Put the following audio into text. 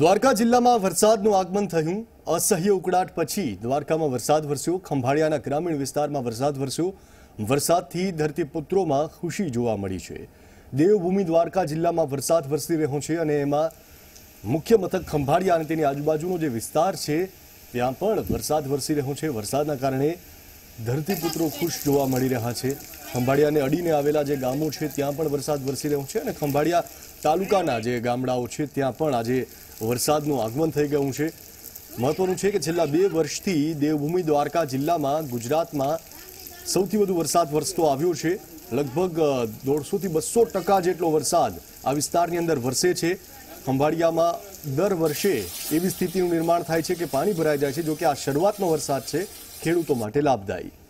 દ્વારકા જિલ્લામાં વરસાદનું આગમન થયું અસહ્ય ઉકળાટ પછી દ્વારકામાં વરસાદ વરસ્યો ખંભાળિયાના ગ્રામીણ વિસ્તારમાં વરસાદ વરસ્યો વરસાદથી ધરતીપુત્રોમાં ખુશી જોવા મળી છે દેવભૂમિ દ્વારકા જિલ્લામાં વરસાદ વરસી રહ્યો છે અને એમાં મુખ્ય મથક ખંભાળિયા અને તેની આજુબાજુનો જે વિસ્તાર છે ત્યાં પણ વરસાદ વરસી રહ્યો છે વરસાદના કારણે ધરતીપુત્રો ખુશ જોવા મળી રહ્યા છે ખંભાળિયાને અડીને આવેલા જે ગામો છે ત્યાં પણ વરસાદ વરસી રહ્યો છે અને ખંભાળિયા તાલુકાના જે ગામડાઓ છે ત્યાં પણ આજે વરસાદનું આગમન થઈ ગયું છે મહત્વનું છે કે છેલ્લા બે વર્ષથી દેવભૂમિ દ્વારકા જિલ્લામાં ગુજરાતમાં સૌથી વધુ વરસાદ વરસતો આવ્યો છે લગભગ દોઢસોથી બસો ટકા જેટલો વરસાદ આ વિસ્તારની અંદર વરસે છે ખંભાળિયામાં દર વર્ષે એવી સ્થિતિનું નિર્માણ થાય છે કે પાણી ભરાઈ જાય છે જોકે આ શરૂઆતનો વરસાદ છે ખેડૂતો માટે લાભદાયી